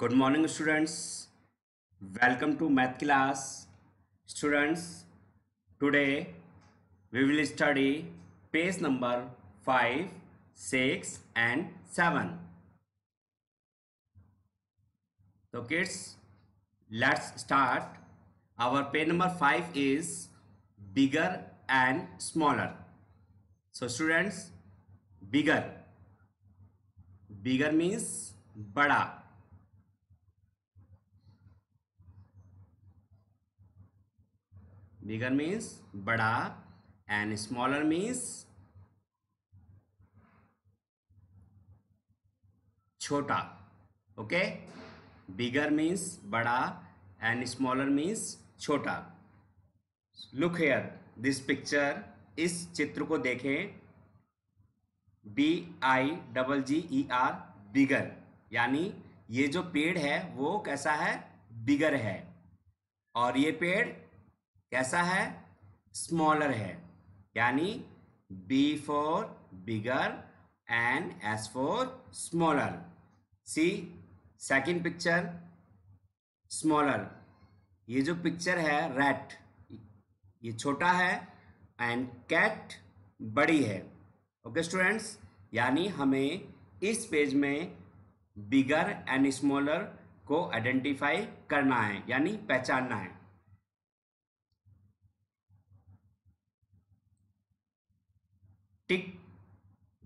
good morning students welcome to math class students today we will study page number 5 6 and 7 so kids let's start our page number 5 is bigger and smaller so students bigger bigger means bada bigger means बड़ा and smaller means छोटा okay bigger means बड़ा and smaller means छोटा look here this picture इस चित्र को देखें B I double G E R bigger यानी ये जो पेड़ है वो कैसा है बिगर है और ये पेड़ कैसा है स्मॉलर है यानी B for bigger and S for smaller see second picture smaller ये जो पिक्चर है रैट ये छोटा है एंड कैट बड़ी है ओके स्टूडेंट्स यानी हमें इस पेज में बिगर एंड स्मॉलर को आइडेंटिफाई करना है यानी पहचानना है टिक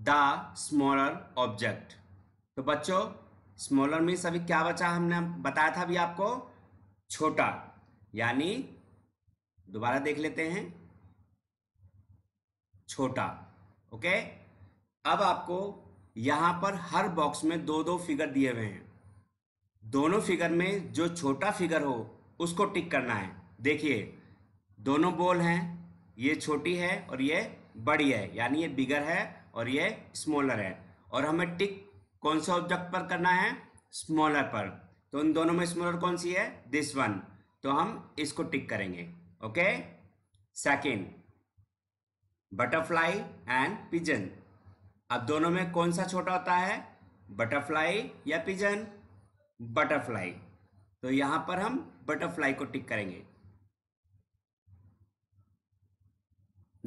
द स्मॉलर ऑब्जेक्ट तो बच्चों स्मॉलर में अभी क्या बचा हमने बताया था अभी आपको छोटा यानी दोबारा देख लेते हैं छोटा ओके अब आपको यहां पर हर बॉक्स में दो दो फिगर दिए हुए हैं दोनों फिगर में जो छोटा फिगर हो उसको टिक करना है देखिए दोनों बॉल हैं ये छोटी है और ये बड़ी है यानी ये बिगर है और ये स्मॉलर है और हमें टिक कौन सा ऑब्जेक्ट पर करना है स्मॉलर पर तो उन दोनों में स्मॉलर कौन सी है दिस वन तो हम इसको टिक करेंगे okay second butterfly and pigeon अब दोनों में कौन सा छोटा होता है बटरफ्लाई या पिजन बटरफ्लाई तो यहां पर हम बटरफ्लाई को टिक करेंगे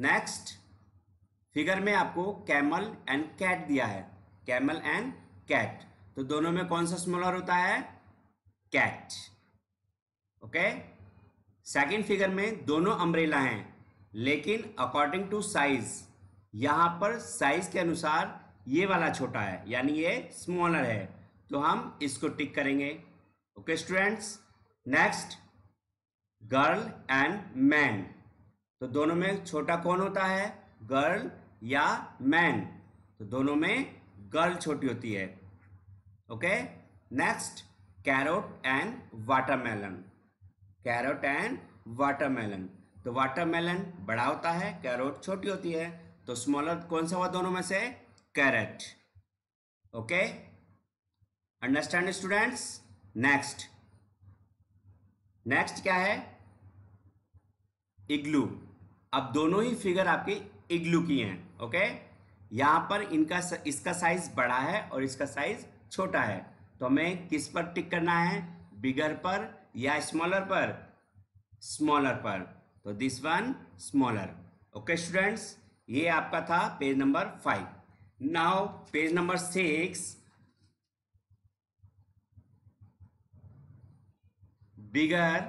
नेक्स्ट फिगर में आपको कैमल एंड कैट दिया है कैमल एंड कैट तो दोनों में कौन सा स्मॉलर होता है कैट ओके सेकंड फिगर में दोनों अम्ब्रेला हैं लेकिन अकॉर्डिंग टू साइज यहां पर साइज के अनुसार ये वाला छोटा है यानी ये स्मॉलर है तो हम इसको टिक करेंगे okay students next girl and man तो दोनों में छोटा कौन होता है गर्ल या मैन तो दोनों में गर्ल छोटी होती है okay next carrot and watermelon carrot and watermelon तो वाटरमेलन बड़ा होता है कैरोट छोटी होती है तो स्मॉलर कौन सा हुआ दोनों में से carrot okay understand students next next क्या है इग्लू अब दोनों ही फिगर आपकी इग्लू की हैं ओके यहाँ पर इनका इसका साइज बड़ा है और इसका साइज छोटा है तो हमें किस पर टिक करना है बिगर पर या स्मॉलर पर स्मॉलर पर तो this one smaller okay students ये आपका था page number five now page number six bigger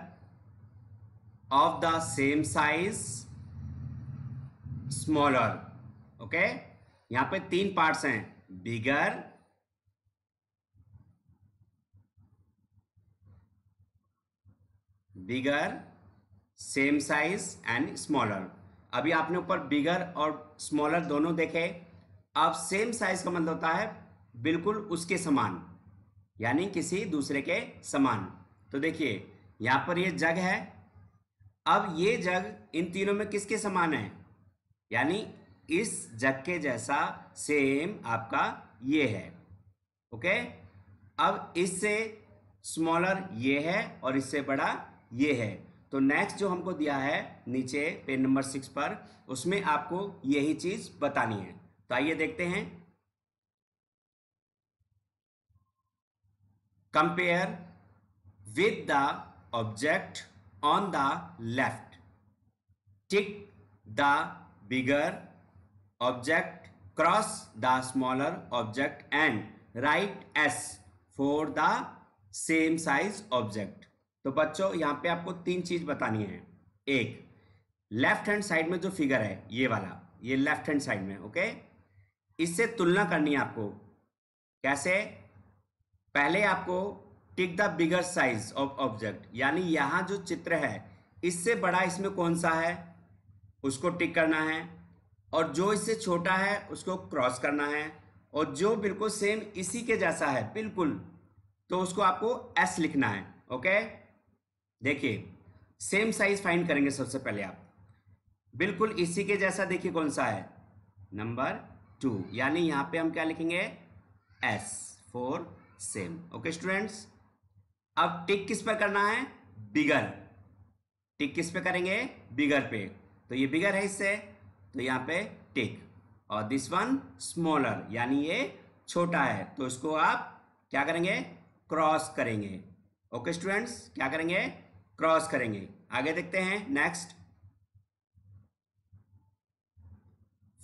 of the same size smaller okay यहां पे तीन पार्ट्स हैं bigger bigger same size and smaller अभी आपने ऊपर बिगर और स्मॉलर दोनों देखे अब सेम साइज का मतलब होता है बिल्कुल उसके समान यानी किसी दूसरे के समान तो देखिए यहां पर ये जग है अब ये जग इन तीनों में किसके समान है यानी इस जग के जैसा सेम आपका ये है ओके अब इससे स्मॉलर ये है और इससे बड़ा ये है तो नेक्स्ट जो हमको दिया है नीचे पेज नंबर सिक्स पर उसमें आपको यही चीज बतानी है तो आइए देखते हैं compare with the object on the left tick the bigger object cross the smaller object and write s for the same size object तो बच्चों यहां पे आपको तीन चीज बतानी है एक लेफ्ट हैंड साइड में जो फिगर है ये वाला ये लेफ्ट हैंड साइड में ओके इससे तुलना करनी है आपको कैसे पहले आपको tick the bigger size of object यानी यहां जो चित्र है इससे बड़ा इसमें कौन सा है उसको टिक करना है और जो इससे छोटा है उसको क्रॉस करना है और जो बिल्कुल सेम इसी के जैसा है बिल्कुल तो उसको आपको एस लिखना है ओके देखिए सेम साइज फाइंड करेंगे सबसे पहले आप बिल्कुल इसी के जैसा देखिए कौन सा है नंबर टू यानी यहाँ पे हम क्या लिखेंगे S for same okay students अब टिक किस पर करना है बिगर टिक किस पे करेंगे बिगर पे तो ये बिगर है इससे तो यहाँ पे टिक और दिस वन स्मॉलर यानी ये छोटा है तो इसको आप क्या करेंगे क्रॉस करेंगे ओके स्टूडेंट्स क्या करेंगे क्रॉस करेंगे आगे देखते हैं नेक्स्ट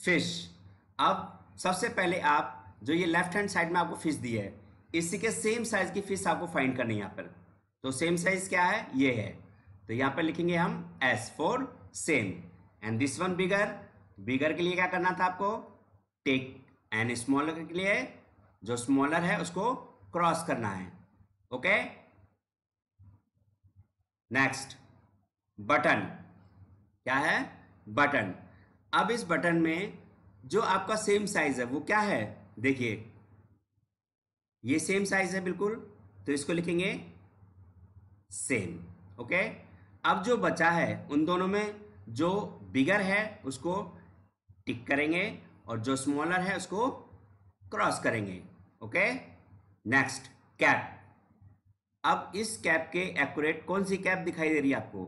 फिश अब सबसे पहले आप जो ये लेफ्ट हैंड साइड में आपको फिश दी है इसी के सेम साइज की फिश आपको फाइंड करनी है यहां पर तो सेम साइज क्या है ये है तो यहां पर लिखेंगे हम S for same and this one bigger bigger के लिए क्या करना था आपको टेक एंड स्मॉलर के लिए जो स्मॉलर है उसको क्रॉस करना है ओके नेक्स्ट बटन क्या है बटन अब इस बटन में जो आपका सेम साइज है वो क्या है देखिए ये सेम साइज है बिल्कुल तो इसको लिखेंगे सेम ओके अब जो बचा है उन दोनों में जो बिगर है उसको टिक करेंगे और जो स्मॉलर है उसको क्रॉस करेंगे ओके नेक्स्ट कैप अब इस कैप के एक्यूरेट कौन सी कैप दिखाई दे रही है आपको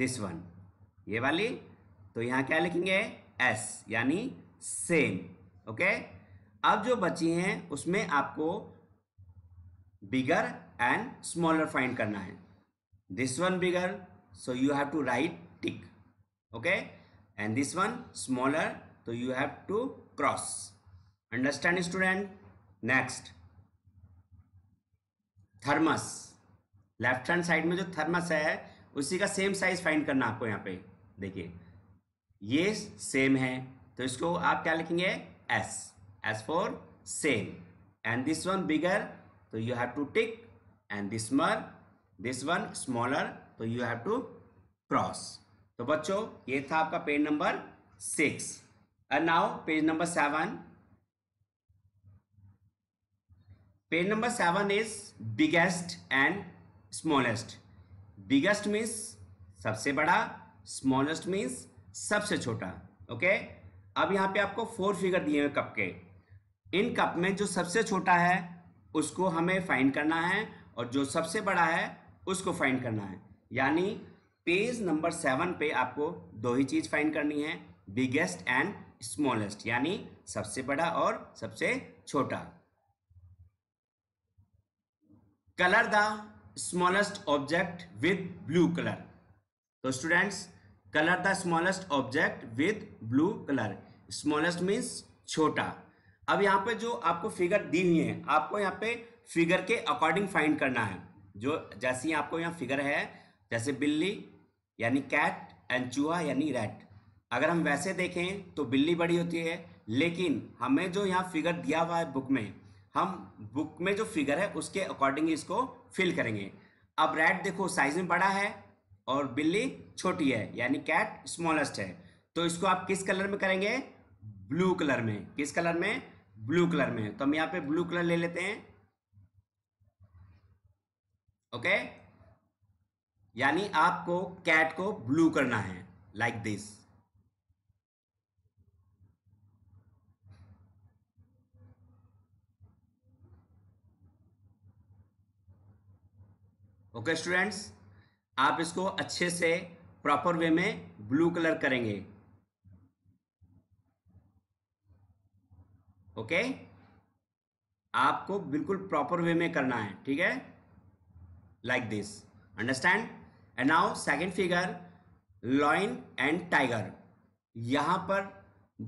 दिस वन ये वाली तो यहां क्या लिखेंगे एस यानी सेम ओके अब जो बची हैं उसमें आपको बिगर एंड स्मॉलर फाइंड करना है this one bigger so you have to write tick okay and this one smaller so you have to cross understand student next thermos left hand side में जो थर्मस है उसी का सेम साइज फाइंड करना आपको यहाँ पे देखिए ये सेम है तो इसको आप क्या लिखेंगे S S for same and this one bigger तो you have to tick and this मर दिस वन स्मॉलर तो यू हैव टू क्रॉस तो बच्चों ये था आपका page number six and now page number seven page number seven is biggest and smallest biggest means सबसे बड़ा स्मॉलेस्ट मीन्स सबसे छोटा ओके okay? अब यहाँ पे आपको फोर फिगर दिए हुए कप के इन कप में जो सबसे छोटा है उसको हमें फाइंड करना है और जो सबसे बड़ा है उसको फाइंड करना है यानी पेज नंबर सेवन पे आपको दो ही चीज़ फाइंड करनी है बिगेस्ट एंड स्मॉलेस्ट यानी सबसे बड़ा और सबसे छोटा colour the smallest object with blue colour तो students colour the smallest object with blue colour smallest means छोटा अब यहाँ पे जो आपको फिगर दी हुई है आपको यहाँ पे फिगर के अकॉर्डिंग फाइंड करना है जो जैसी आपको यहाँ फिगर है जैसे बिल्ली यानी कैट एंड चूहा यानी रैट अगर हम वैसे देखें तो बिल्ली बड़ी होती है लेकिन हमें जो यहाँ फिगर दिया हुआ है बुक में हम बुक में जो फिगर है उसके अकॉर्डिंग इसको फिल करेंगे अब रैट देखो साइज में बड़ा है और बिल्ली छोटी है यानी कैट स्मॉलेस्ट है तो इसको आप किस कलर में करेंगे ब्लू कलर में किस कलर में ब्लू कलर में तो हम यहाँ पे ब्लू कलर ले लेते हैं ओके okay? यानी आपको कैट को ब्लू करना है like like this okay students आप इसको अच्छे से प्रॉपर वे में ब्लू कलर करेंगे ओके आपको बिल्कुल प्रॉपर वे में करना है ठीक है like this understand and now second figure lion and tiger यहां पर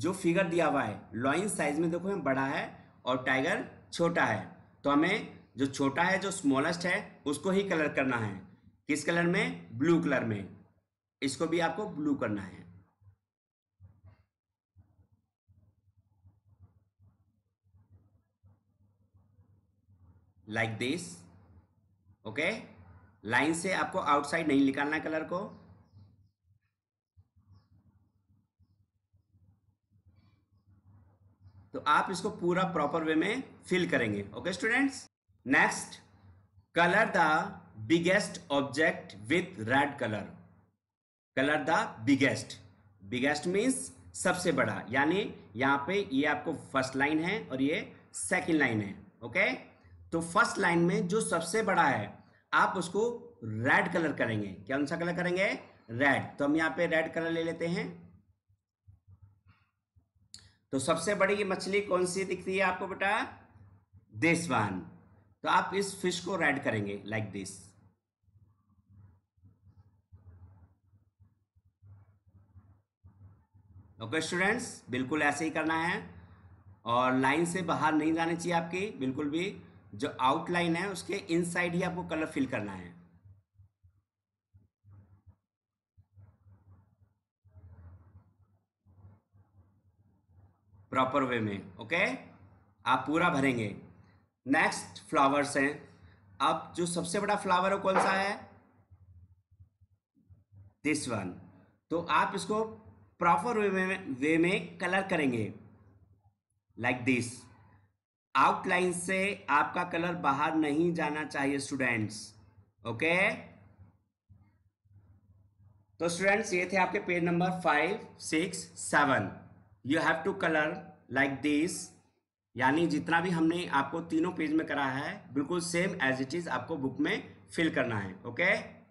जो फिगर दिया हुआ है लॉइन साइज में देखो बड़ा है और टाइगर छोटा है तो हमें जो छोटा है जो स्मॉलेस्ट है उसको ही कलर करना है किस कलर में ब्लू कलर में इसको भी आपको ब्लू करना है लाइक दिस okay लाइन से आपको आउटसाइड नहीं निकालना है कलर को तो आप इसको पूरा प्रॉपर वे में फिल करेंगे okay students next colour the biggest object with red colour colour the biggest biggest means सबसे बड़ा यानी यहां पे ये आपको फर्स्ट लाइन है और ये सेकंड लाइन है ओके तो फर्स्ट लाइन में जो सबसे बड़ा है आप उसको रेड कलर करेंगे कौन सा कलर करेंगे रेड तो हम यहां पे रेड कलर ले लेते हैं तो सबसे बड़ी मछली कौन सी दिख रही है आपको बेटा देशवान तो आप इस फिश को रेड करेंगे लाइक दिस ओके स्टूडेंट्स बिल्कुल ऐसे ही करना है और लाइन से बाहर नहीं जानी चाहिए आपकी बिल्कुल भी जो आउटलाइन है उसके इनसाइड ही आपको कलर फिल करना है प्रॉपर वे में ओके आप पूरा भरेंगे नेक्स्ट फ्लावर्स हैं अब जो सबसे बड़ा फ्लावर है कौन सा है दिस वन तो आप इसको प्रॉपर वे में वे में कलर करेंगे लाइक like दिस आउटलाइन से आपका कलर बाहर नहीं जाना चाहिए स्टूडेंट्स ओके तो स्टूडेंट्स ये थे आपके page number five six seven you have to colour like this यानी जितना भी हमने आपको तीनों पेज में करा है बिल्कुल सेम एज इट इज आपको बुक में फिल करना है ओके okay?